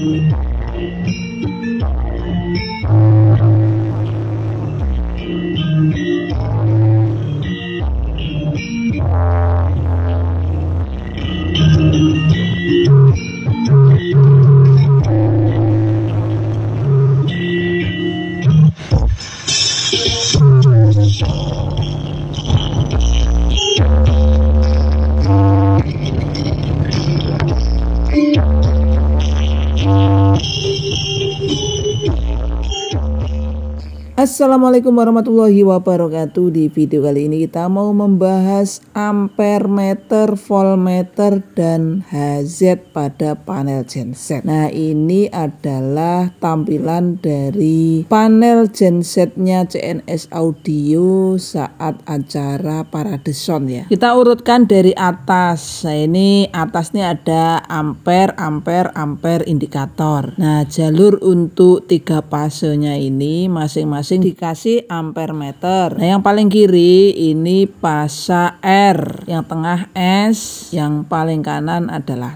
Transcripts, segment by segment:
Thank you. Assalamualaikum warahmatullahi wabarakatuh Di video kali ini kita mau membahas ampere meter, voltmeter, dan HZ pada panel genset Nah ini adalah tampilan dari panel gensetnya CNS Audio saat acara parade sound ya Kita urutkan dari atas Nah ini atasnya ada ampere, ampere, ampere indikator Nah jalur untuk tiga pasenya ini masing-masing masing-masing dikasih ampere meter. Nah, yang paling kiri ini pasa R, yang tengah S, yang paling kanan adalah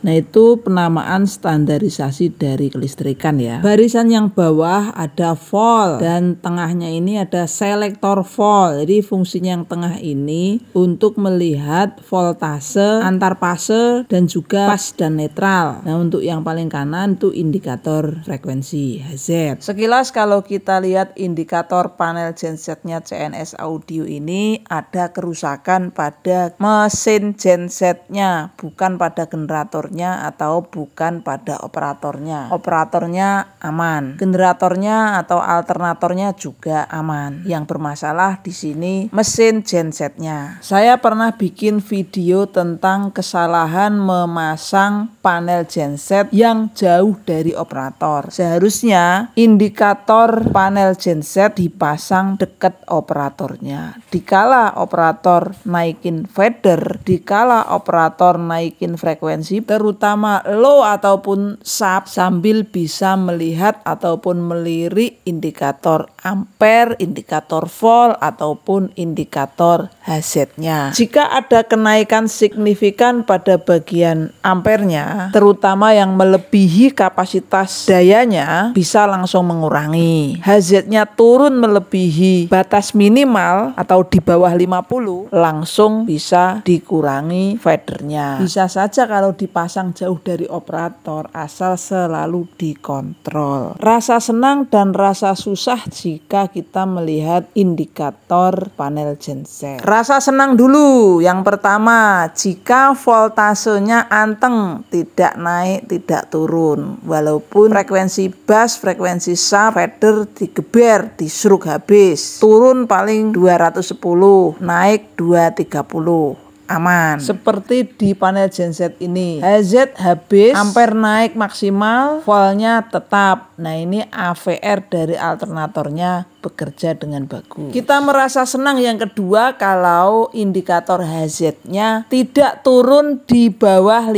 Nah itu penamaan standarisasi dari kelistrikan ya. Barisan yang bawah ada volt dan tengahnya ini ada selektor volt. Jadi fungsinya yang tengah ini untuk melihat voltase antar fase dan juga pas dan netral. Nah untuk yang paling kanan itu indikator frekuensi Hz. Sekilas kalau kita lihat indikator panel gensetnya CNS Audio ini ada kerusakan pada mesin gensetnya bukan pada generator generatornya atau bukan pada operatornya. Operatornya aman, generatornya atau alternatornya juga aman. Yang bermasalah di sini mesin gensetnya. Saya pernah bikin video tentang kesalahan memasang panel genset yang jauh dari operator. Seharusnya indikator panel genset dipasang dekat operatornya. Dikala operator naikin fader, dikala operator naikin frekuensi komprehensif terutama low ataupun sub sambil bisa melihat ataupun melirik indikator ampere, indikator volt ataupun indikator hazardnya Jika ada kenaikan signifikan pada bagian ampernya terutama yang melebihi kapasitas dayanya bisa langsung mengurangi. nya turun melebihi batas minimal atau di bawah 50 langsung bisa dikurangi federnya Bisa saja kalau kalau dipasang jauh dari operator asal selalu dikontrol. Rasa senang dan rasa susah jika kita melihat indikator panel genset. Rasa senang dulu. Yang pertama, jika voltasenya anteng, tidak naik, tidak turun. Walaupun frekuensi bass, frekuensi sub, fader digeber, disuruh habis. Turun paling 210, naik 230 aman. Seperti di panel genset ini. HZ habis, ampere naik maksimal, voltnya tetap. Nah ini AVR dari alternatornya bekerja dengan bagus. Kita merasa senang yang kedua kalau indikator hazardnya tidak turun di bawah 50.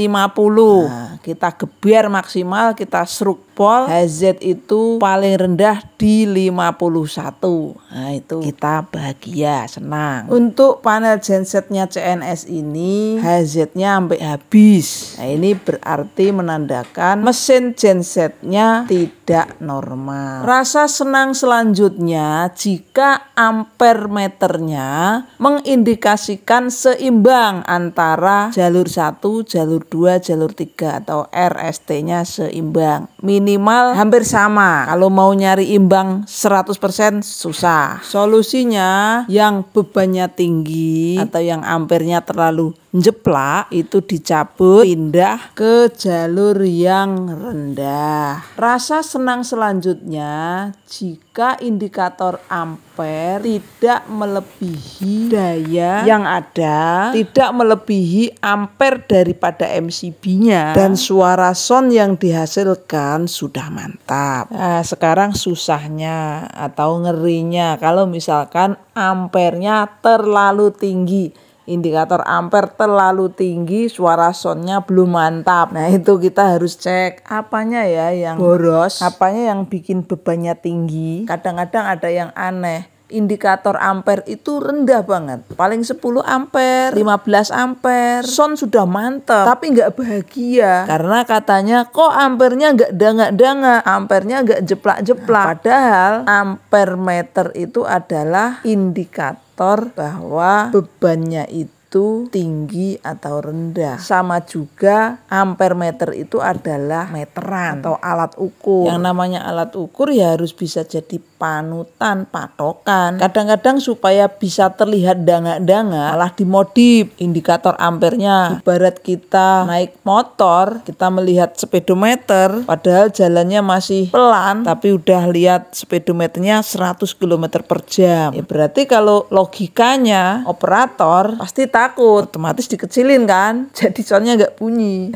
Nah, kita geber maksimal, kita seruk pol. Hazard itu paling rendah di 51. Nah, itu kita bahagia, senang. Untuk panel gensetnya CNS ini, hazardnya sampai habis. Nah, ini berarti menandakan mesin gensetnya tidak tidak normal. Rasa senang selanjutnya jika ampere meternya mengindikasikan seimbang antara jalur 1, jalur 2, jalur 3 atau RST-nya seimbang minimal hampir sama. Kalau mau nyari imbang 100% susah. Solusinya yang bebannya tinggi atau yang ampernya terlalu jeplak itu dicabut pindah ke jalur yang rendah. Rasa senang selanjutnya jika indikator amper prepare tidak melebihi daya yang ada, tidak melebihi ampere daripada MCB-nya dan suara sound yang dihasilkan sudah mantap. Nah, sekarang susahnya atau ngerinya kalau misalkan ampernya terlalu tinggi indikator ampere terlalu tinggi suara soundnya belum mantap nah itu kita harus cek apanya ya yang boros apanya yang bikin bebannya tinggi kadang-kadang ada yang aneh indikator ampere itu rendah banget paling 10 ampere 15 ampere sound sudah mantap tapi nggak bahagia karena katanya kok ampernya nggak danga-danga ampernya nggak jeplak-jeplak nah, padahal meter itu adalah indikator faktor bahwa bebannya itu itu tinggi atau rendah. Sama juga ampere meter itu adalah meteran atau alat ukur. Yang namanya alat ukur ya harus bisa jadi panutan, patokan. Kadang-kadang supaya bisa terlihat danga-danga malah dimodif indikator ampernya. Ibarat kita naik motor, kita melihat speedometer padahal jalannya masih pelan tapi udah lihat speedometernya 100 km per jam. Ya berarti kalau logikanya operator pasti tahu takut otomatis dikecilin kan jadi soalnya nggak bunyi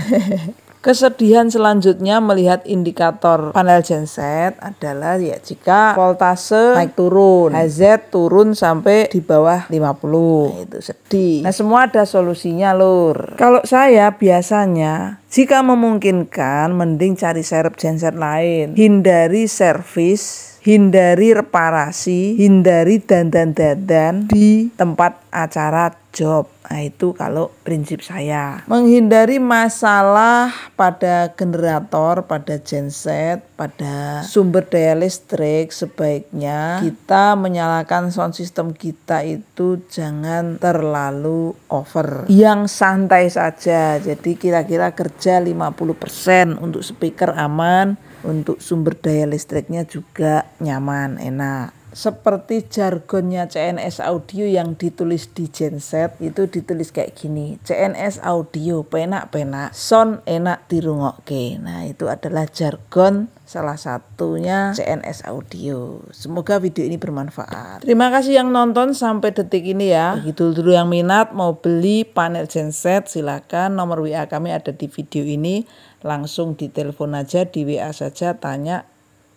Kesedihan selanjutnya melihat indikator panel genset adalah ya jika voltase naik turun, HZ turun sampai di bawah 50. Nah, itu sedih. Nah, semua ada solusinya, Lur. Kalau saya biasanya jika memungkinkan, mending cari serep genset lain. Hindari servis, hindari reparasi, hindari dandan-dandan di tempat acara job. Nah, itu kalau prinsip saya. Menghindari masalah pada generator, pada genset, pada sumber daya listrik sebaiknya kita menyalakan sound system kita itu jangan terlalu over. Yang santai saja. Jadi kira-kira kerja saja 50% untuk speaker aman, untuk sumber daya listriknya juga nyaman, enak. Seperti jargonnya CNS Audio yang ditulis di genset itu ditulis kayak gini. CNS Audio penak-penak, sound enak dirungokke. Nah, itu adalah jargon salah satunya CNS Audio. Semoga video ini bermanfaat. Terima kasih yang nonton sampai detik ini ya. Begitu dulu yang minat mau beli panel genset silakan nomor WA kami ada di video ini. Langsung ditelepon aja di WA saja tanya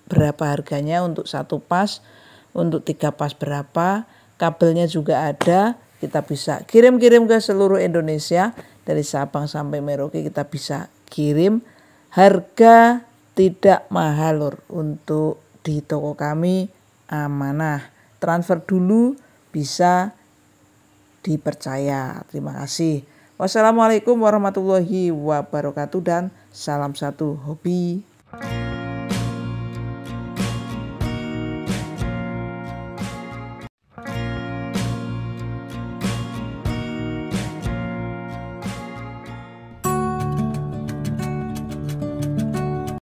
berapa harganya untuk satu pas, untuk tiga pas berapa, kabelnya juga ada. Kita bisa kirim-kirim ke seluruh Indonesia dari Sabang sampai Merauke kita bisa kirim harga tidak mahal lur untuk di toko kami amanah transfer dulu bisa dipercaya terima kasih wassalamualaikum warahmatullahi wabarakatuh dan salam satu hobi